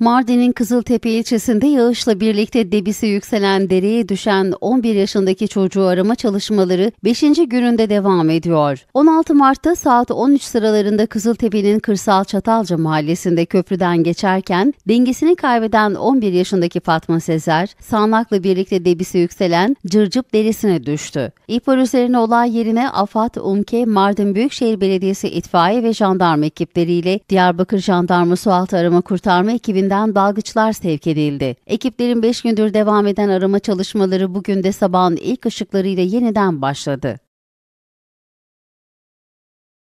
Mardin'in Kızıltepe ilçesinde yağışla birlikte debisi yükselen dereye düşen 11 yaşındaki çocuğu arama çalışmaları 5. gününde devam ediyor. 16 Mart'ta saat 13 sıralarında Kızıltepe'nin Kırsal Çatalca mahallesinde köprüden geçerken dengesini kaybeden 11 yaşındaki Fatma Sezer, sağanakla birlikte debisi yükselen Cırcıp derisine düştü. İhbar üzerine olay yerine Afat UMKE, Mardin Büyükşehir Belediyesi itfaiye ve jandarma ekipleriyle Diyarbakır Jandarma Sualtı Arama Kurtarma ekibinin ekibinden dalgıçlar sevk edildi. Ekiplerin 5 gündür devam eden arama çalışmaları bugün de sabahın ilk ışıklarıyla yeniden başladı.